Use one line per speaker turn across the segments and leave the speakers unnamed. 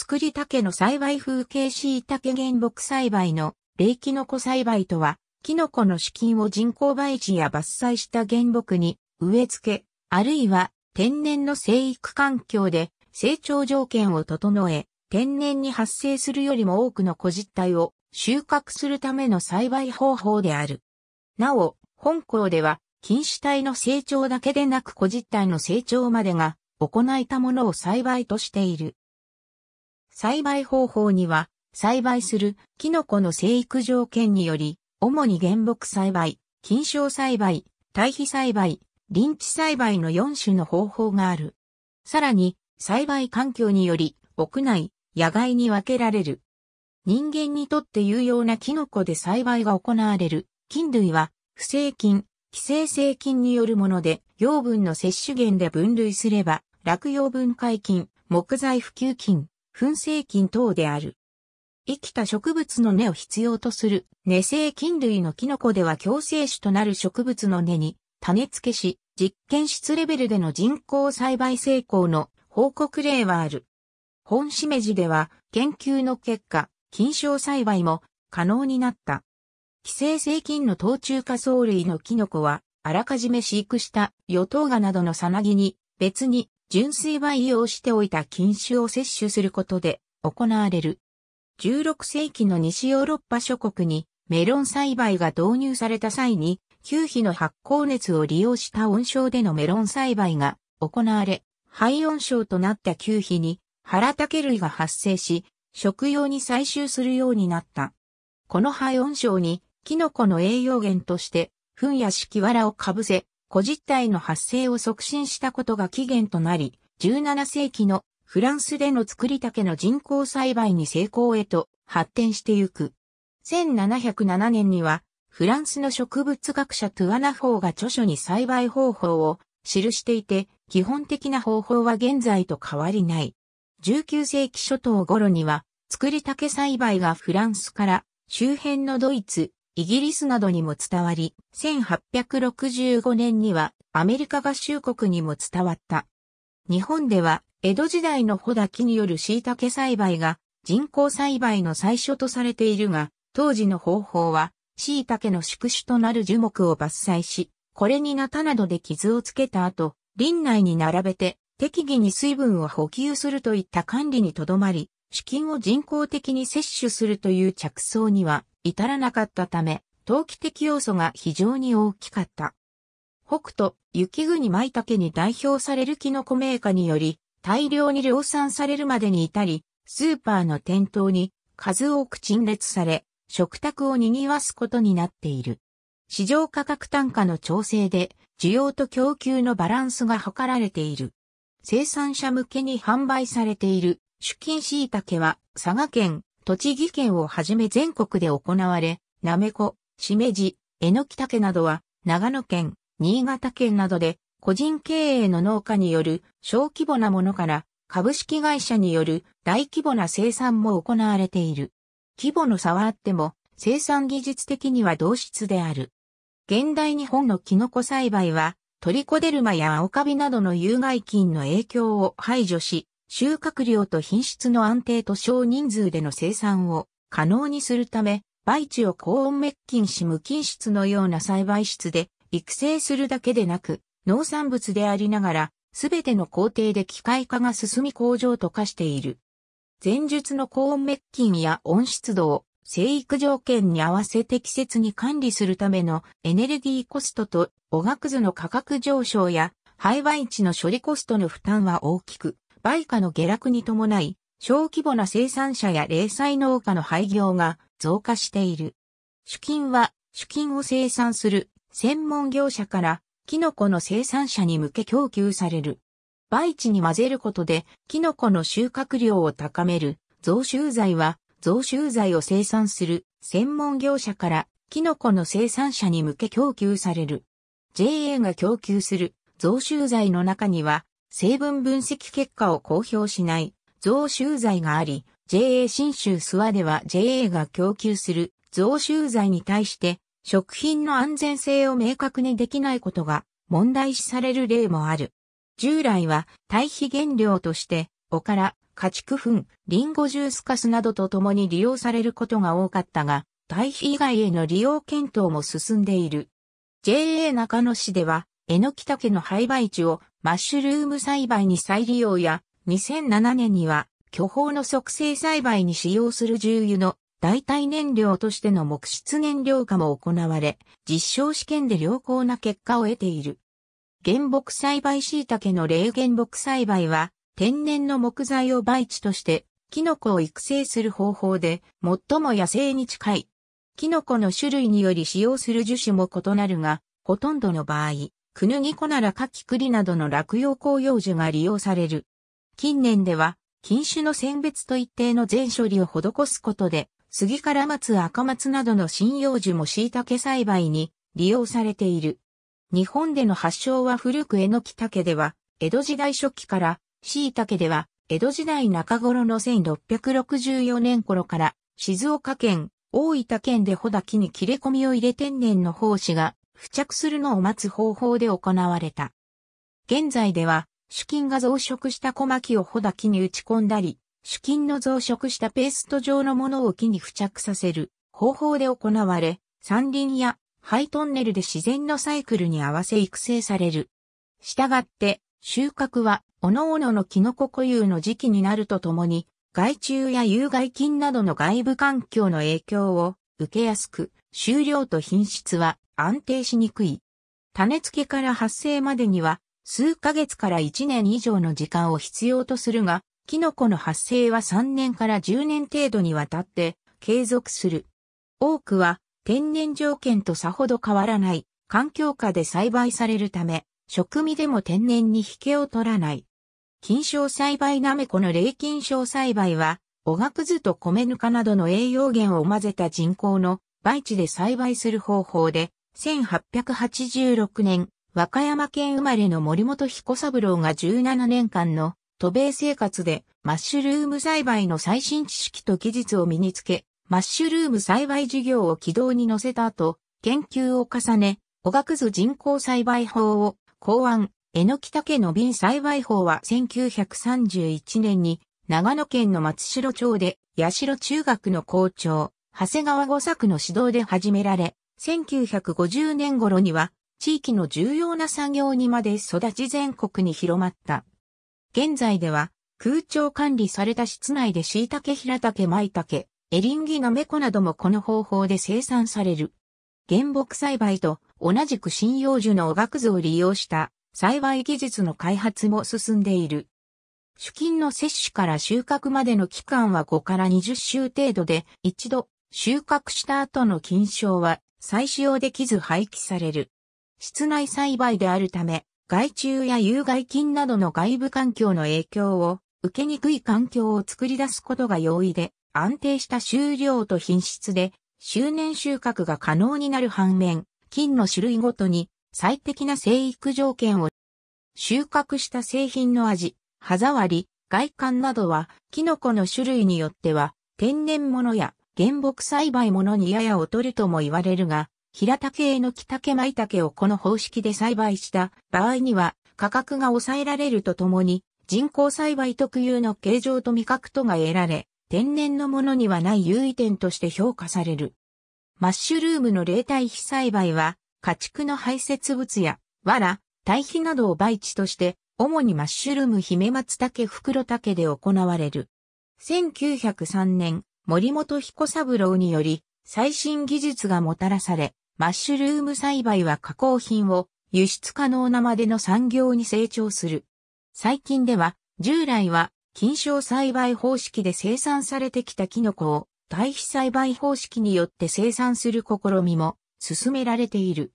作り竹の栽培風景しい竹原木栽培の霊キノコ栽培とは、キノコの資金を人工培地や伐採した原木に植え付け、あるいは天然の生育環境で成長条件を整え、天然に発生するよりも多くの個実体を収穫するための栽培方法である。なお、本校では、菌糸体の成長だけでなく個実体の成長までが行えたものを栽培としている。栽培方法には、栽培するキノコの生育条件により、主に原木栽培、菌床栽培、堆肥栽培、林地栽培の4種の方法がある。さらに、栽培環境により、屋内、野外に分けられる。人間にとって有用なキノコで栽培が行われる菌類は、不正菌、寄生性菌によるもので、養分の摂取源で分類すれば、落葉分解菌、木材普及菌、燻製菌等である。生きた植物の根を必要とする根生菌類のキノコでは共生種となる植物の根に種付けし、実験室レベルでの人工栽培成功の報告例はある。本しめじでは研究の結果、菌床栽培も可能になった。寄生性菌の冬中化藻類のキノコは、あらかじめ飼育した与党ガなどのサナギに別に純粋培養しておいた菌種を摂取することで行われる。16世紀の西ヨーロッパ諸国にメロン栽培が導入された際に、球皮の発酵熱を利用した温床でのメロン栽培が行われ、肺温床となった球皮に腹竹類が発生し、食用に採集するようになった。この肺温床にキノコの栄養源として、糞や敷わらをかぶせ、古実体の発生を促進したことが起源となり、17世紀のフランスでの作り竹の人工栽培に成功へと発展してゆく。1707年には、フランスの植物学者トゥアナフォーが著書に栽培方法を記していて、基本的な方法は現在と変わりない。19世紀初頭頃には、作り竹栽培がフランスから周辺のドイツ、イギリスなどにも伝わり、1865年にはアメリカ合衆国にも伝わった。日本では、江戸時代の穂滝による椎茸栽培が人工栽培の最初とされているが、当時の方法は、椎茸の宿主となる樹木を伐採し、これにナタなどで傷をつけた後、林内に並べて、適宜に水分を補給するといった管理にとどまり、資金を人工的に摂取するという着想には、至らなかったため、投機的要素が非常に大きかった。北斗、雪国舞茸に代表されるキノコメーカーにより、大量に量産されるまでに至り、スーパーの店頭に数多く陳列され、食卓を賑わすことになっている。市場価格単価の調整で、需要と供給のバランスが図られている。生産者向けに販売されている、出勤椎茸は、佐賀県、栃木県をはじめ全国で行われ、なめこ、しめじ、えのきたけなどは、長野県、新潟県などで、個人経営の農家による小規模なものから、株式会社による大規模な生産も行われている。規模の差はあっても、生産技術的には同質である。現代日本のキノコ栽培は、トリコデルマや青カビなどの有害菌の影響を排除し、収穫量と品質の安定と少人数での生産を可能にするため、培地を高温滅菌し無菌室のような栽培室で育成するだけでなく、農産物でありながら、すべての工程で機械化が進み工場と化している。前述の高温滅菌や温湿度を生育条件に合わせ適切に管理するためのエネルギーコストとおがくずの価格上昇や廃培地の処理コストの負担は大きく、売価の下落に伴い、小規模な生産者や零細農家の廃業が増加している。主金は、主金を生産する専門業者からキノコの生産者に向け供給される。培地に混ぜることでキノコの収穫量を高める増収剤は増収剤を生産する専門業者からキノコの生産者に向け供給される。JA が供給する増収剤の中には成分分析結果を公表しない増収剤があり、JA 新州諏訪では JA が供給する増収剤に対して食品の安全性を明確にできないことが問題視される例もある。従来は堆肥原料としておから家畜粉、リンゴジュースカスなどと共に利用されることが多かったが、堆肥以外への利用検討も進んでいる。JA 中野市では、えのきたけの廃売地をマッシュルーム栽培に再利用や、2007年には、巨峰の促成栽培に使用する重油の代替燃料としての木質燃料化も行われ、実証試験で良好な結果を得ている。原木栽培椎茸の霊原木栽培は、天然の木材を培地として、キノコを育成する方法で、最も野生に近い。キノコの種類により使用する樹種も異なるが、ほとんどの場合、クヌギコナラカキクリなどの落葉紅葉樹が利用される。近年では、品種の選別と一定の全処理を施すことで、杉から松赤松などの針葉樹も椎茸栽培に利用されている。日本での発祥は古く榎木茸では、江戸時代初期から、椎茸では、江戸時代中頃の1664年頃から、静岡県、大分県で穂滝に切れ込みを入れ天然の胞子が付着するのを待つ方法で行われた。現在では、主菌が増殖した小巻を穂だ木に打ち込んだり、主菌の増殖したペースト状のものを木に付着させる方法で行われ、山林やハイトンネルで自然のサイクルに合わせ育成される。したがって、収穫は、各々のキノコ固有の時期になるとともに、害虫や有害菌などの外部環境の影響を受けやすく、収量と品質は安定しにくい。種付けから発生までには数ヶ月から1年以上の時間を必要とするが、キノコの発生は3年から10年程度にわたって継続する。多くは天然条件とさほど変わらない環境下で栽培されるため、食味でも天然に引けを取らない。菌床栽培なめこの霊菌床栽培は、おがくずと米ぬかなどの栄養源を混ぜた人工の培地で栽培する方法で、1886年、和歌山県生まれの森本彦三郎が17年間の渡米生活でマッシュルーム栽培の最新知識と技術を身につけ、マッシュルーム栽培事業を軌道に乗せた後、研究を重ね、おがくず人工栽培法を考案、えのきたけの瓶栽培法は1931年に長野県の松代町で八代中学の校長、長谷川五作の指導で始められ、1950年頃には地域の重要な産業にまで育ち全国に広まった。現在では空調管理された室内で椎茸、平茸、舞茸、エリンギ、ナメコなどもこの方法で生産される。原木栽培と同じく針葉樹のおがくずを利用した栽培技術の開発も進んでいる。主菌の摂取から収穫までの期間は5から20週程度で、一度収穫した後の菌床は再使用できず廃棄される。室内栽培であるため、害虫や有害菌などの外部環境の影響を受けにくい環境を作り出すことが容易で、安定した収量と品質で、周年収穫が可能になる反面、菌の種類ごとに最適な生育条件を収穫した製品の味、歯触り、外観などは、キノコの種類によっては、天然物や原木栽培ものにやや劣るとも言われるが、平竹への木竹舞茸をこの方式で栽培した場合には価格が抑えられるとともに人工栽培特有の形状と味覚とが得られ、天然のものにはない優位点として評価される。マッシュルームの冷帯肥栽培は、家畜の排泄物や、藁、堆肥などを培地として、主にマッシュルーム姫松竹袋竹で行われる。1903年、森本彦三郎により、最新技術がもたらされ、マッシュルーム栽培は加工品を輸出可能なまでの産業に成長する。最近では、従来は、菌床栽培方式で生産されてきたキノコを、堆肥栽培方式によって生産する試みも進められている。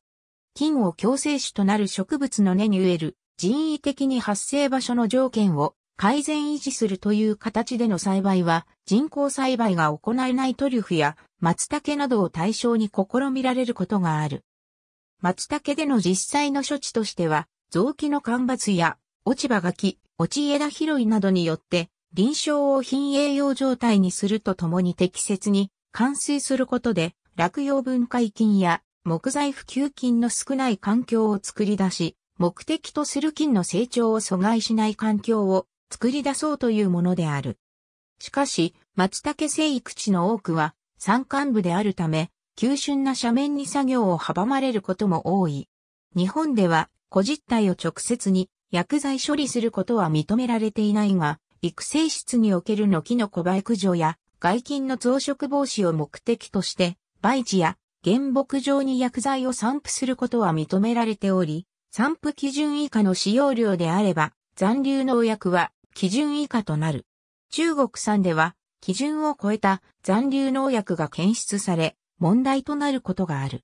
菌を共生種となる植物の根に植える人為的に発生場所の条件を改善維持するという形での栽培は人工栽培が行えないトリュフや松茸などを対象に試みられることがある。松茸での実際の処置としては、臓器の間伐や落ち葉がき、落ち枝拾いなどによって臨床を品栄養状態にするとともに適切に換水することで落葉分解菌や木材普及菌の少ない環境を作り出し、目的とする菌の成長を阻害しない環境を作り出そうというものである。しかし、松茸生育地の多くは山間部であるため、急峻な斜面に作業を阻まれることも多い。日本では、小実体を直接に薬剤処理することは認められていないが、育成室における軒の小バ駆除や外菌の増殖防止を目的として、培地や原木場に薬剤を散布することは認められており、散布基準以下の使用量であれば、残留農薬は基準以下となる。中国産では基準を超えた残留農薬が検出され問題となることがある。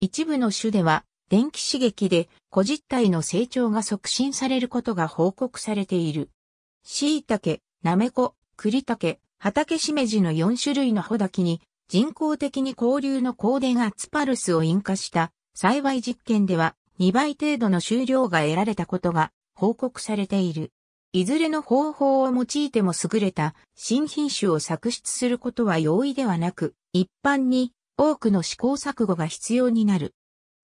一部の種では電気刺激で個実体の成長が促進されることが報告されている。椎茸、なめこ、栗茸、畑しめじの4種類の穂滝に人工的に交流の高電圧パルスを引火した幸い実験では2倍程度の収量が得られたことが報告されている。いずれの方法を用いても優れた新品種を作出することは容易ではなく、一般に多くの試行錯誤が必要になる。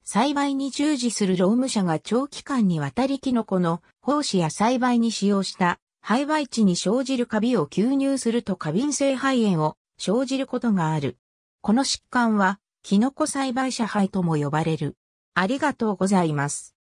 栽培に従事する労務者が長期間にわたりキノコの胞子や栽培に使用した廃培地に生じるカビを吸入すると過敏性肺炎を生じることがある。この疾患はキノコ栽培者肺とも呼ばれる。ありがとうございます。